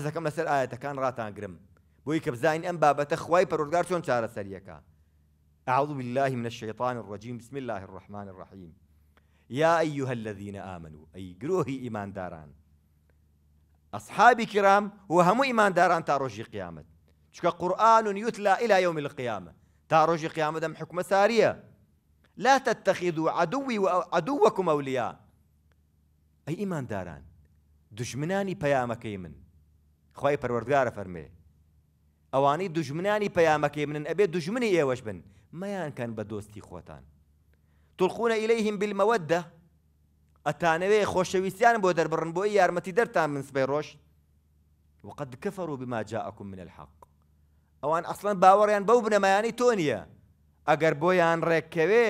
كم آية كان راتان ڕاتانگرم بۆی کە بزانین ئەم تخواي خوای پەرۆگار سرية چارەسەریەکە أعوذ بالله من الشيطان الرجيم بسم الله الرحمن الرحيم يا أيها الذين آمنوا أي قروهي إيمان داران أصحابي كرام هو هم إيمان داران تاروجي قيامة شكا قرآن يتلى إلى يوم القيامة تاروجي قيامة دم حكم سارية لا تتخذوا عدوي وعدوكم أولياء أي إيمان داران دشمناني بيامكي من خی پەروەردگارە فەرمێ ئەوانەی دژمنانی پەیامەکەی منن ئەبێت دژمنی ئێوەش بن مەیانکەن بە دۆستی خۆتان تڵخونە ئیلەیهم بالمەوەدە ئەتانەوێ خۆشەویستیان بودر برن بوئي یارمەتی دەرتان من سبيروش وقد كفروا بما جاءكم من الحق اوان اصلا باوريان بوبنا ما تۆ تونيا ئەگەر بۆیان ڕێککەوێ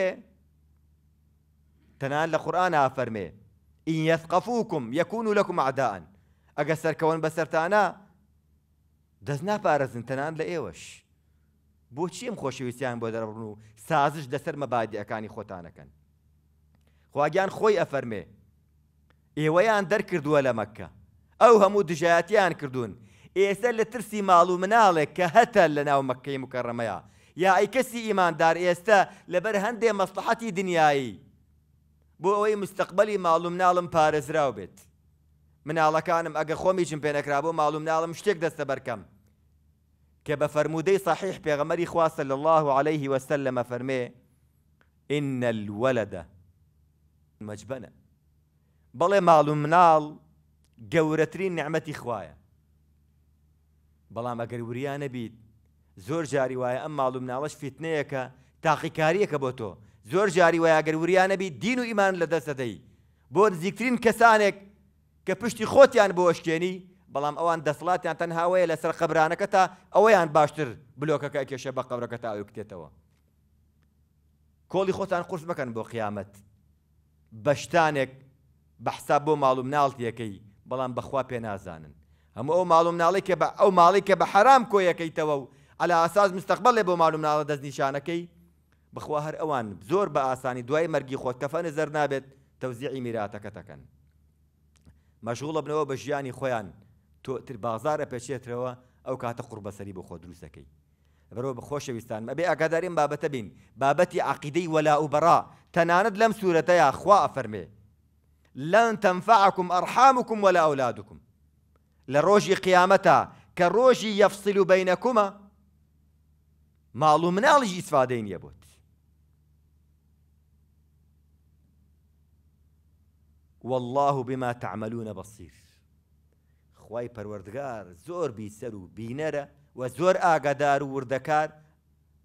تەنان لە قورآان ئافەرمێ يثقفوكم يكونوا لكم أعداء ئەگە سەرکەون بە سەرانە دەست ناپارێزن تەنان لە ئێوەش بۆچی ئەم خۆشەویستیان بۆ دەڕبن و سازش لەسەر مەبادیەکانی خۆتانەکەن خواگیان خۆی ئەفەرمێ ئێوەیان دەرکردووە لە مەکە ئەو هەموو دژایەتیان کردوون ئێستا لە ترسی ماڵ و مناڵێک کە هەتە لە ناو مەکەی مکەڕەمەیە یا ئەی کەسی ئیماندار ئێستا لەبەر هەندێ مەسلحەتی دنیایی بۆ ئەوەی مستەقبلی ماڵوم ناڵم پارێزراو بێت مناڵەکانم ئەگە خۆمیجم پێەکرابوو ماڵوم ناڵم شتێک دەستە بەرکەم کە بە فرەرمودەی صحیح پێغەمەری خواسە لە الله عليه وسل لەمە فەرمێ إن الولدە مەجبەنە بەڵێ ماڵ و مناڵ گەورەترین نعمەتی خوایە بەڵام ئەگەر وریانە بیت زۆر جاری وایە ئەم ماڵ و مناڵەش فیتنەیەکە تاقیکاریەکە بۆ تۆ زۆر جاری وایە گەر وریانە بیت دین و ئیمان لە دەستەدەی بۆ نزیکترین کەسانێک کە پشتی خۆتیان بۆشکێنی بەڵام ئەوان دەسڵاتیان تەنهاوەیە لەسەر قەبرانەکە تا ئەوەیان باشتر بلۆکەکە کێشە بە قبرەکە تا ئەو کتێتەوە کۆڵی خۆتان قرس بکەن بۆ قیامەت بە شتانێک بەحساب بۆ ماڵوم ناڵتیەکەی بەڵام بەخوا پێ نازانن هەموو ئەو ماڵوم ناڵی کە بە ئەو ماڵی کە بە حرام کۆیەکەیتەوە و ئەلا ئاساس مستەقبلێ بۆ ماڵوم ناڵە دەستنیشانەکەی بخوا هەر ئەوان زۆر بە ئاسانی دوای مەرگی خۆت کەفە نەزەر نابێت تەوزیعی میراتەکە تەکەن مشغوله بنەوە بە ژیانی تو تر بازار پێچێترەوە روا او كات قرب سري بو دروستەکەی بەرەوە برو بخوش ئەبێ مبي اقدرين بابته بين بابتي عقيدي ولا بەڕا تناند لم سوورەتەیە يا اخوا افرمي لن تنفعكم ارحامكم ولا اولادكم لروج قیامەتە كروج يفصل بينكما معلومنا لجي ماڵ و والله بما تعملون بصير خوای زور زۆر بیسەر و بینەرە و زور ئاگادار و وردەکار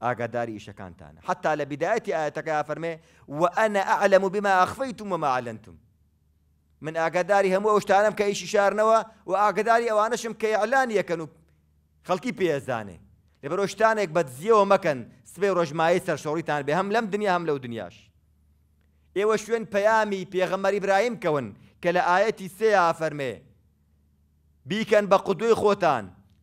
ئاگاداری ئیشەکانتانە حتا لە بدایەتی ئاەتەکە فەرمێ و ئەنە بما أخفيتم وما علنتم من ئاگاداری هەموو ئەو شتانم کە ئیشی نوا و ئاگداری ئەوانشم کە يكنو خلقي بيزاني خەڵکی پێزانێ لەبەرۆ شتانێک بەدزیەوە مەکەن سبێ ڕۆژمایی سەر شۆڕیتان بێ هەم لەم دنیا هەم دنیاش ئێوە شوين بيامي پێغەمەر ابراهيم كون كلا اياتي سي سێ فەرمێ بیکەن بە قودوی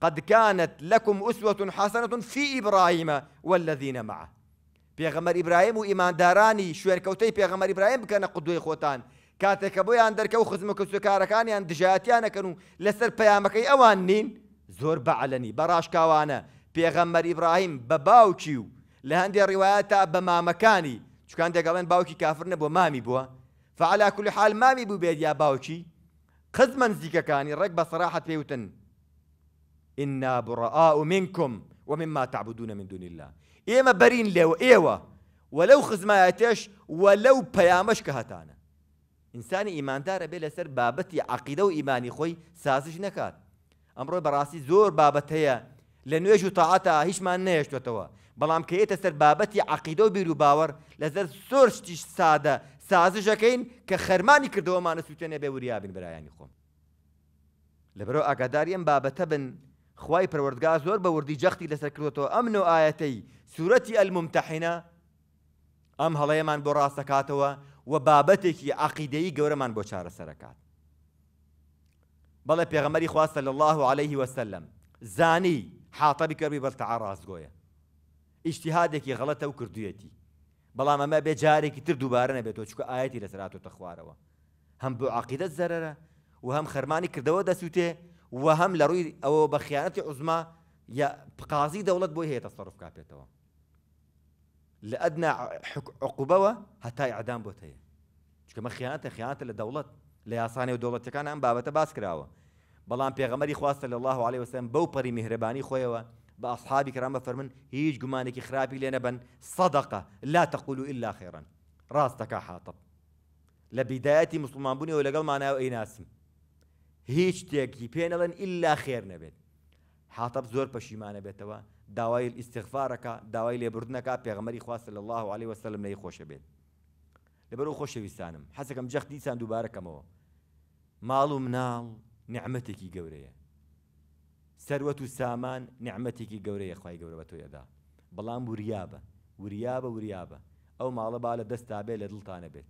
قد كانت لكم أسوة حسنة في إبراهيم والذين معه پێغەمەر ابراهيم و ئیماندارانی شوێنکەوتەی پێغەمەر ئیبراهیم بکەنە قدوی خۆتان کاتێککە بۆیان دەرکەوت خزمە کەسوکارەکانیان دژاتیانەکەن و لەسەر پەیامەکەی ئەوان لسر زۆر بەعلەنی بەڕاشکاوانە پێغەمەر ئیبراهیم بە باوکی و لە هەندێک ڕیواەت تا بە چکان دەگەڵێن باوکی کافر بو مامی بو فعلا كل حال مامی بو بێت یا باوکی قزمە نزیکەکانی ڕێک بە صراحت پیوتن ان براء منكم ومما تعبدون من دون الله ايما برين لو إيوه ولو خزمایەتێش ولو پەیامەش کە هەتانە ئینسانی إيمان بێ بلا سر بابتي و ئیمانی خوي سازش نكات امره براسي زور بابەت هەیە لە نوێژ و تاعاتە هیچمان نەهێشتێتەوە بەڵام کە ئێتە سەر بابەتی عقیدە و بیر و باوەڕ لەزەر سۆر شتیش سادە سازشەکەین کە خەرمانی کردەوەمانە سووتێنێ بێ وریابن برایانی خۆم لەبەرۆ ئاگاداری ئەم بابەتە بن خی پەروەردگا زۆر بە وردی جەختی لەسەر کردوەوە ئەم نو ئاەتەی سوورەتی ئەلممتەحینە ئەم هەڵەیەمان بۆ ڕاستەکاتەوە و بابەتێکی عقیدەیی گەورەمان بۆ چارەسەرکات بەڵێ پێغەمەری خواستە لە الله عليه وسلم زانی حاتەبی کەبی بەرتەعا ڕاستگۆیە ئیشتیهادێکی غەڵەتە و کردویەتی بەڵام ئەمە بێ جارێکی تر دووبارە نەبێت تۆ چکە ئاەتی لە سراتۆتە خوارەوە هەم بۆ عقیدەت زەرەرە و هەم خەرمانی کردەوە دەسووتێ و هەم لە ڕووی ئەوە بە خیانەتی عزما یا قازی دەوڵەت بۆی هەیە تەسەڕف کاپێتەوە لە ئەدنا عقوبەوە هەتای ئەدام بۆت هەیە چکەمە خیانەتە خیانەتە لە دەوڵەت لە یاسانی و دەوڵەتەکان ئەم بابەتە باس کراوە بەڵام پێغەمەری خواستە لە الله عليه وسلم بەو پەری میهرەبانی خۆیەوە بە ئەصحابی فرمن هيج هیچ خرابي خراپی لێ نەبن سەدەقە لا تەقول و ئللا خێرن ڕاستەکە حاتب لە بیدایەتی مسلمانبوونیەوە لەگەڵ ماناو ئەیناسم هيج تيكي پێنەڵەن ئللا خێر نەبێت حاتب زۆر پەشیمانە بێتەوە داوای ئیسیغفارەکە داوای لێبوردنەکە بيغمري خواست لە الله عليه وسلم لەی خۆشە لبرو خوش و خۆشەویستانم حسكم جەختی سان دوبارك ماڵ معلوم نال نعمتك گەورەیە سەروەت و سامان نعممەتێکی گەورەیە خی گەورە بە تۆیەدا بەڵام وریابە وریابە وریابە ئەو ماڵە با لە دەستا بێ لە دڵتانە بێت.